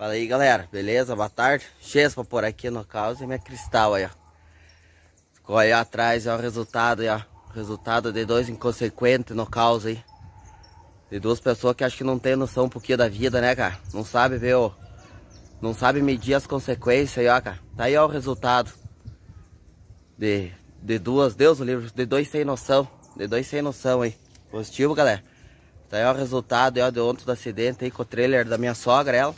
Fala aí galera, beleza? Boa tarde. Chespa por aqui no caos e minha cristal aí, ó. Ficou aí atrás, ó, o resultado aí, ó. Resultado de dois inconsequentes no caos aí. De duas pessoas que acho que não tem noção um pouquinho da vida, né, cara? Não sabe ver Não sabe medir as consequências aí, ó, cara. Tá aí, ó, o resultado. De, de duas, Deus o livro, de dois sem noção. De dois sem noção aí. Positivo, galera. Tá aí, ó, o resultado aí, ó, de ontem do acidente aí com o trailer da minha sogra, ela.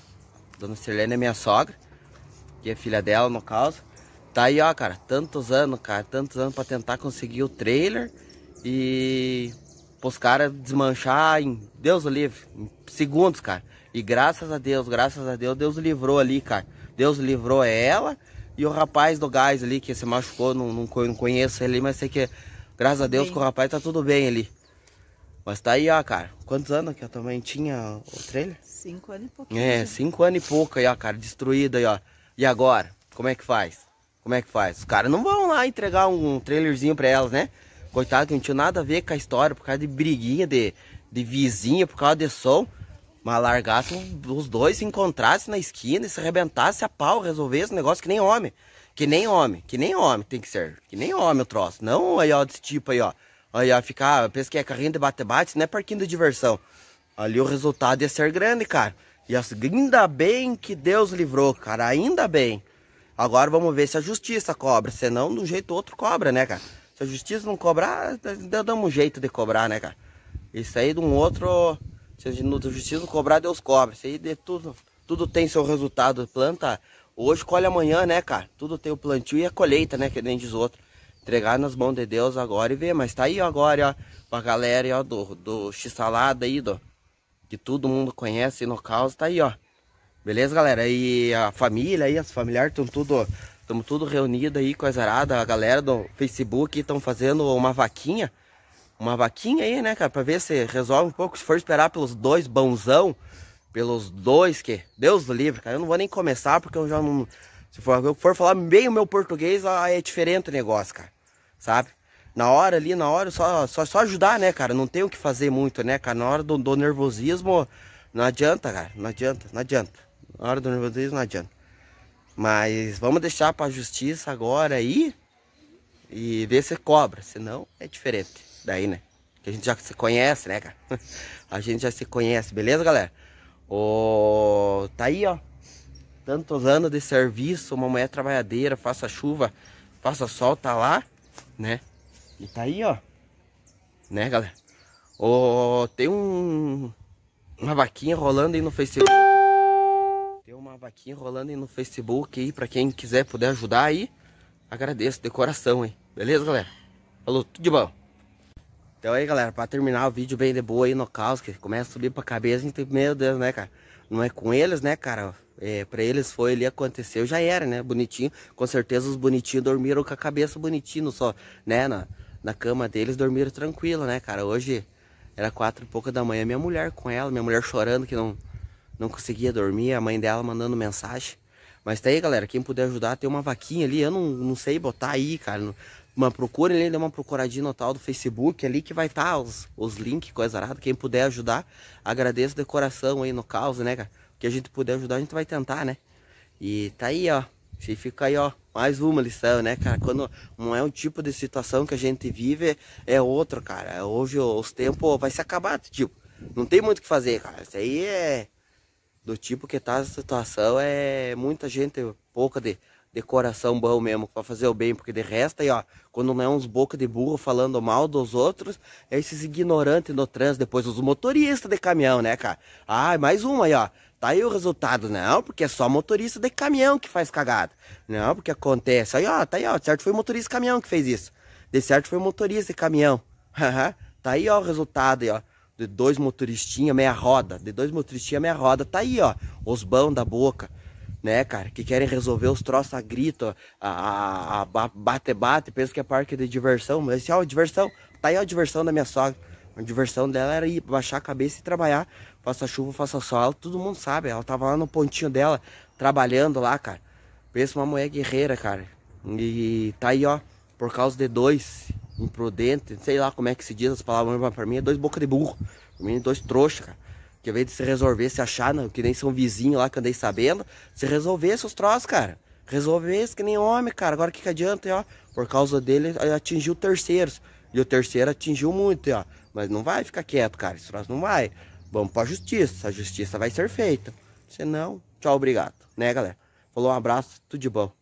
Dona Sirlene é minha sogra, que é filha dela, no caso. Tá aí, ó, cara, tantos anos, cara, tantos anos pra tentar conseguir o trailer e pros caras desmanchar em, Deus o livre, em segundos, cara. E graças a Deus, graças a Deus, Deus livrou ali, cara. Deus livrou ela e o rapaz do gás ali que se machucou, não, não, conheço ele, mas sei que, graças a Deus, Sim. que o rapaz tá tudo bem ali. Mas tá aí, ó, cara. Quantos anos que a tua mãe tinha o trailer? Cinco anos e pouquinho. É, cinco anos e pouco aí, ó, cara. Destruída aí, ó. E agora? Como é que faz? Como é que faz? Os caras não vão lá entregar um trailerzinho pra elas, né? Coitado que não tinha nada a ver com a história por causa de briguinha de, de vizinha, por causa de som. Mas largassem os dois, se encontrassem na esquina e se arrebentassem a pau, resolvesse um negócio que nem homem. Que nem homem, que nem homem tem que ser. Que nem homem o troço. Não aí, ó, desse tipo aí, ó. Aí ia ficar ah, pensa que é carrinho de bate-bate, não é parquinho de diversão. Ali o resultado ia ser grande, cara. E ainda bem que Deus livrou, cara, ainda bem. Agora vamos ver se a justiça cobra, senão de um jeito ou outro cobra, né, cara? Se a justiça não cobrar, damos um jeito de cobrar, né, cara? Isso aí de um outro, se a justiça não cobrar, Deus cobra. Isso aí de tudo, tudo tem seu resultado. Planta hoje, colhe amanhã, né, cara? Tudo tem o plantio e a colheita, né, que nem diz outro. Entregar nas mãos de Deus agora e ver. Mas tá aí agora, ó, pra galera ó, do, do X-Salada aí, do, que todo mundo conhece no caos, tá aí, ó. Beleza, galera? E a família aí, as familiares estão tudo... Estamos tudo reunido aí com a zarada, a galera do Facebook estão fazendo uma vaquinha uma vaquinha aí, né, cara? Pra ver se resolve um pouco. Se for esperar pelos dois bonzão, pelos dois que... Deus do livre, cara. Eu não vou nem começar porque eu já não... Se for, eu for falar bem o meu português, é diferente o negócio, cara sabe? Na hora ali, na hora, só, só, só ajudar, né, cara? Não tem o que fazer muito, né, cara? Na hora do, do nervosismo, não adianta, cara. Não adianta, não adianta. Na hora do nervosismo, não adianta. Mas vamos deixar pra justiça agora aí e ver se cobra. Senão é diferente. Daí, né? Que a gente já se conhece, né, cara? A gente já se conhece, beleza, galera? O... Tá aí, ó. Tantos anos de serviço, uma mulher é trabalhadeira, faça chuva, faça sol, tá lá né? E tá aí, ó. Né, galera? Oh, tem um uma vaquinha rolando aí no Facebook. Tem uma vaquinha rolando aí no Facebook aí para quem quiser puder ajudar aí. Agradeço de coração, hein? Beleza, galera? Falou, tudo de bom. Então aí, galera, pra terminar o vídeo bem de boa aí no caos, que começa a subir pra cabeça, a gente tem, meu Deus, né, cara? Não é com eles, né, cara? É, pra eles foi ali, aconteceu, já era, né? Bonitinho. Com certeza os bonitinhos dormiram com a cabeça bonitinho só, né? Na, na cama deles dormiram tranquilo, né, cara? Hoje era quatro e pouca da manhã, minha mulher com ela, minha mulher chorando que não, não conseguia dormir, a mãe dela mandando mensagem. Mas tá aí, galera, quem puder ajudar, tem uma vaquinha ali, eu não, não sei botar aí, cara. Não, uma procurem ali, dê uma procuradinha no tal do Facebook ali que vai estar tá os, os links, coisa arada. Quem puder ajudar, agradeço de coração aí no caos, né, cara? que a gente puder ajudar, a gente vai tentar, né? E tá aí, ó. Se fica aí, ó, mais uma lição, né, cara? Quando não é um tipo de situação que a gente vive, é outro, cara. Hoje os tempos vai se acabar, tipo. Não tem muito o que fazer, cara. Isso aí é do tipo que tá a situação, é muita gente, pouca de de coração bom mesmo, para fazer o bem, porque de resto aí, ó, quando não é uns boca de burro falando mal dos outros, é esses ignorantes no trânsito, depois os motoristas de caminhão, né, cara? Ah, mais uma aí, ó. Tá aí o resultado, não, porque é só motorista de caminhão que faz cagada. Não, porque acontece. Aí, ó, tá aí, ó, de certo foi o motorista de caminhão que fez isso. De certo foi o motorista de caminhão. tá aí, ó, o resultado aí, ó de dois motoristinha meia roda, de dois motoristinha meia roda, tá aí, ó, os bão da boca né, cara, que querem resolver os troços a grito, a bate-bate, pensa que é parque de diversão, mas é o diversão, tá aí a diversão da minha sogra. A diversão dela era ir baixar a cabeça e trabalhar, faça chuva, faça sol, todo mundo sabe, ela tava lá no pontinho dela, trabalhando lá, cara. Pensa uma mulher guerreira, cara. E tá aí, ó, por causa de dois imprudentes, sei lá como é que se diz as palavras, mas pra mim é dois boca de burro, pra mim é dois trouxa, cara. Que ao de se resolver, se achar, não, que nem são vizinho lá que andei sabendo, se resolver os troços, cara. Resolvesse que nem homem, cara. Agora o que, que adianta, ó? Por causa dele, atingiu terceiros. E o terceiro atingiu muito, ó. Mas não vai ficar quieto, cara. Esse troço não vai. Vamos pra justiça. A justiça vai ser feita. Se não, tchau, obrigado. Né, galera? Falou, um abraço, tudo de bom.